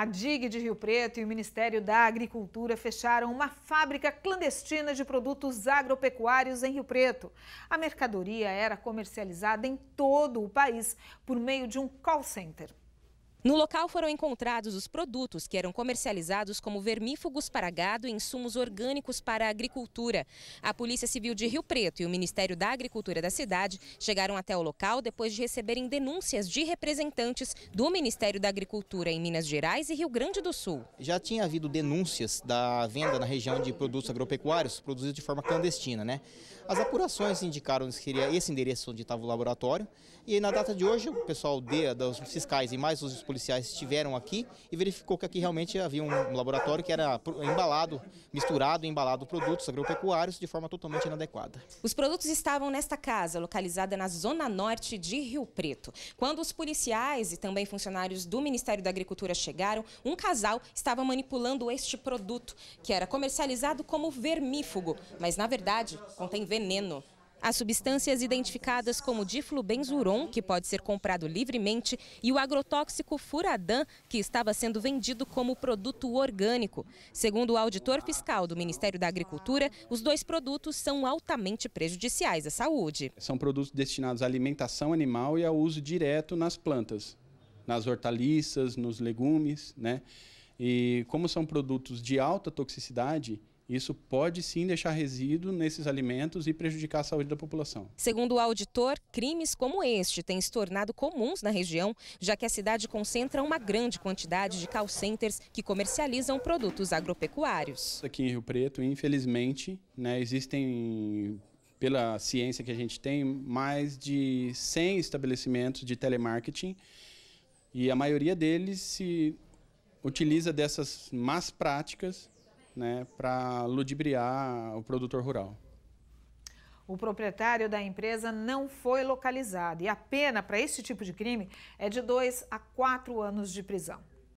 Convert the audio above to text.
A DIG de Rio Preto e o Ministério da Agricultura fecharam uma fábrica clandestina de produtos agropecuários em Rio Preto. A mercadoria era comercializada em todo o país por meio de um call center. No local foram encontrados os produtos que eram comercializados como vermífugos para gado e insumos orgânicos para a agricultura. A Polícia Civil de Rio Preto e o Ministério da Agricultura da cidade chegaram até o local depois de receberem denúncias de representantes do Ministério da Agricultura em Minas Gerais e Rio Grande do Sul. Já tinha havido denúncias da venda na região de produtos agropecuários produzidos de forma clandestina, né? As apurações indicaram que seria esse endereço onde estava o laboratório e na data de hoje o pessoal de, dos fiscais e mais os policiais estiveram aqui e verificou que aqui realmente havia um laboratório que era embalado, misturado, embalado produtos agropecuários de forma totalmente inadequada. Os produtos estavam nesta casa, localizada na zona norte de Rio Preto. Quando os policiais e também funcionários do Ministério da Agricultura chegaram, um casal estava manipulando este produto, que era comercializado como vermífugo, mas na verdade contém veneno. As substâncias identificadas como diflubenzuron, que pode ser comprado livremente, e o agrotóxico furadan, que estava sendo vendido como produto orgânico. Segundo o auditor fiscal do Ministério da Agricultura, os dois produtos são altamente prejudiciais à saúde. São produtos destinados à alimentação animal e ao uso direto nas plantas, nas hortaliças, nos legumes, né? E como são produtos de alta toxicidade, isso pode sim deixar resíduo nesses alimentos e prejudicar a saúde da população. Segundo o auditor, crimes como este têm se tornado comuns na região, já que a cidade concentra uma grande quantidade de call centers que comercializam produtos agropecuários. Aqui em Rio Preto, infelizmente, né, existem pela ciência que a gente tem, mais de 100 estabelecimentos de telemarketing e a maioria deles se utiliza dessas más práticas né, para ludibriar o produtor rural. O proprietário da empresa não foi localizado e a pena para este tipo de crime é de dois a quatro anos de prisão.